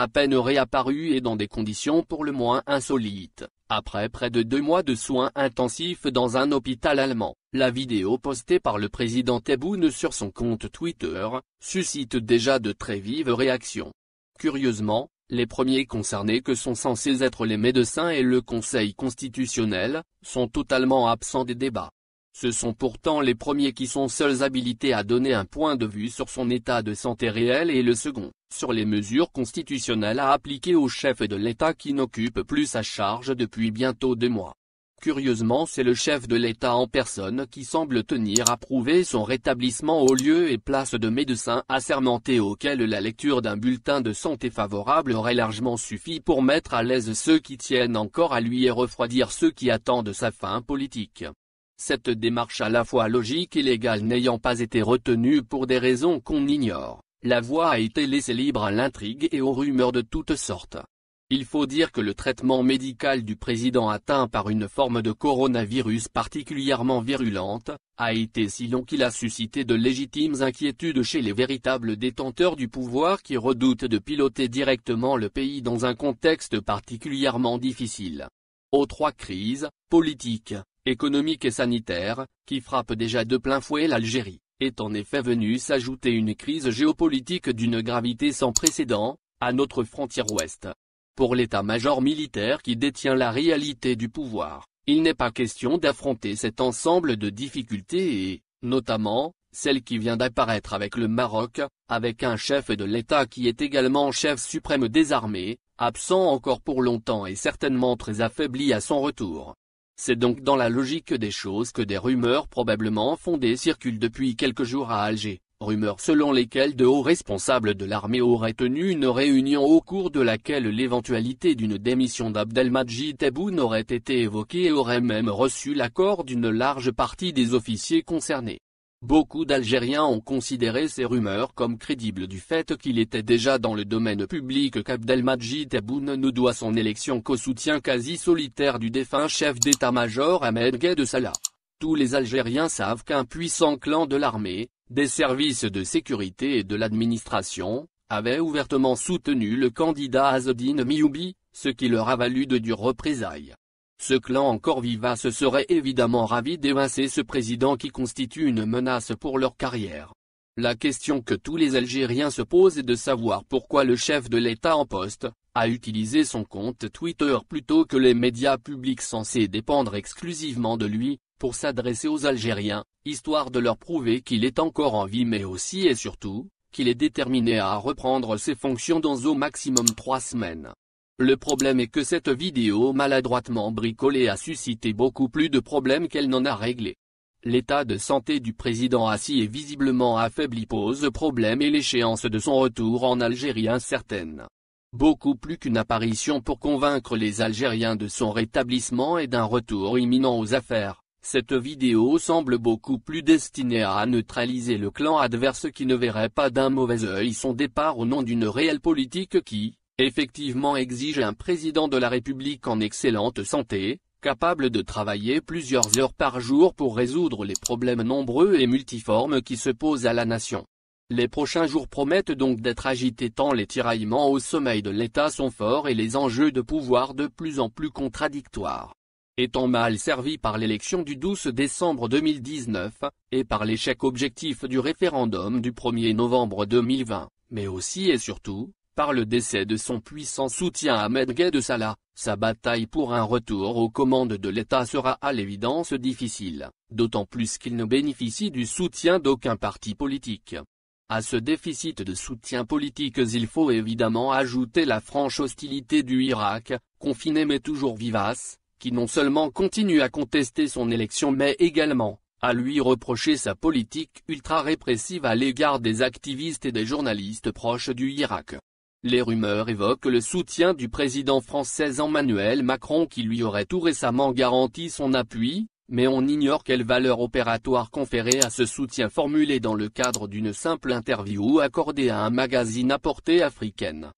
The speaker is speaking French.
À peine réapparu et dans des conditions pour le moins insolites. Après près de deux mois de soins intensifs dans un hôpital allemand, la vidéo postée par le président Tebboune sur son compte Twitter, suscite déjà de très vives réactions. Curieusement, les premiers concernés que sont censés être les médecins et le Conseil constitutionnel, sont totalement absents des débats. Ce sont pourtant les premiers qui sont seuls habilités à donner un point de vue sur son état de santé réel et le second, sur les mesures constitutionnelles à appliquer au chef de l'État qui n'occupe plus sa charge depuis bientôt deux mois. Curieusement c'est le chef de l'État en personne qui semble tenir à prouver son rétablissement au lieu et place de médecins assermentés auquel la lecture d'un bulletin de santé favorable aurait largement suffi pour mettre à l'aise ceux qui tiennent encore à lui et refroidir ceux qui attendent sa fin politique. Cette démarche à la fois logique et légale n'ayant pas été retenue pour des raisons qu'on ignore, la voie a été laissée libre à l'intrigue et aux rumeurs de toutes sortes. Il faut dire que le traitement médical du président atteint par une forme de coronavirus particulièrement virulente, a été si long qu'il a suscité de légitimes inquiétudes chez les véritables détenteurs du pouvoir qui redoutent de piloter directement le pays dans un contexte particulièrement difficile. Aux trois crises, politiques, économiques et sanitaires, qui frappent déjà de plein fouet l'Algérie, est en effet venue s'ajouter une crise géopolitique d'une gravité sans précédent, à notre frontière ouest. Pour l'état-major militaire qui détient la réalité du pouvoir, il n'est pas question d'affronter cet ensemble de difficultés et, notamment, celle qui vient d'apparaître avec le Maroc, avec un chef de l'État qui est également chef suprême des armées, absent encore pour longtemps et certainement très affaibli à son retour. C'est donc dans la logique des choses que des rumeurs probablement fondées circulent depuis quelques jours à Alger rumeurs selon lesquelles de hauts responsables de l'armée auraient tenu une réunion au cours de laquelle l'éventualité d'une démission d'Abdelmajid Tebboune aurait été évoquée et aurait même reçu l'accord d'une large partie des officiers concernés. Beaucoup d'Algériens ont considéré ces rumeurs comme crédibles du fait qu'il était déjà dans le domaine public qu'Abdelmajid Tebboune ne doit son élection qu'au soutien quasi solitaire du défunt chef d'état-major Ahmed Gay de Salah. Tous les Algériens savent qu'un puissant clan de l'armée, des services de sécurité et de l'administration, avait ouvertement soutenu le candidat Azodine Mioubi, ce qui leur a valu de dures représailles. Ce clan encore vivace serait évidemment ravi d'évincer ce président qui constitue une menace pour leur carrière. La question que tous les Algériens se posent est de savoir pourquoi le chef de l'État en poste, a utilisé son compte Twitter plutôt que les médias publics censés dépendre exclusivement de lui, pour s'adresser aux Algériens, histoire de leur prouver qu'il est encore en vie mais aussi et surtout, qu'il est déterminé à reprendre ses fonctions dans au maximum trois semaines. Le problème est que cette vidéo maladroitement bricolée a suscité beaucoup plus de problèmes qu'elle n'en a réglé. L'état de santé du président assis est visiblement affaibli pose problème et l'échéance de son retour en Algérie incertaine. Beaucoup plus qu'une apparition pour convaincre les Algériens de son rétablissement et d'un retour imminent aux affaires. Cette vidéo semble beaucoup plus destinée à neutraliser le clan adverse qui ne verrait pas d'un mauvais œil son départ au nom d'une réelle politique qui, effectivement exige un président de la République en excellente santé, capable de travailler plusieurs heures par jour pour résoudre les problèmes nombreux et multiformes qui se posent à la nation. Les prochains jours promettent donc d'être agités tant les tiraillements au sommeil de l'État sont forts et les enjeux de pouvoir de plus en plus contradictoires étant mal servi par l'élection du 12 décembre 2019, et par l'échec objectif du référendum du 1er novembre 2020, mais aussi et surtout, par le décès de son puissant soutien Ahmed de Salah, sa bataille pour un retour aux commandes de l'État sera à l'évidence difficile, d'autant plus qu'il ne bénéficie du soutien d'aucun parti politique. À ce déficit de soutien politique il faut évidemment ajouter la franche hostilité du Irak, confinée mais toujours vivace, qui non seulement continue à contester son élection mais également, à lui reprocher sa politique ultra-répressive à l'égard des activistes et des journalistes proches du Irak. Les rumeurs évoquent le soutien du président français Emmanuel Macron qui lui aurait tout récemment garanti son appui, mais on ignore quelle valeur opératoire conférée à ce soutien formulé dans le cadre d'une simple interview accordée à un magazine à portée africaine.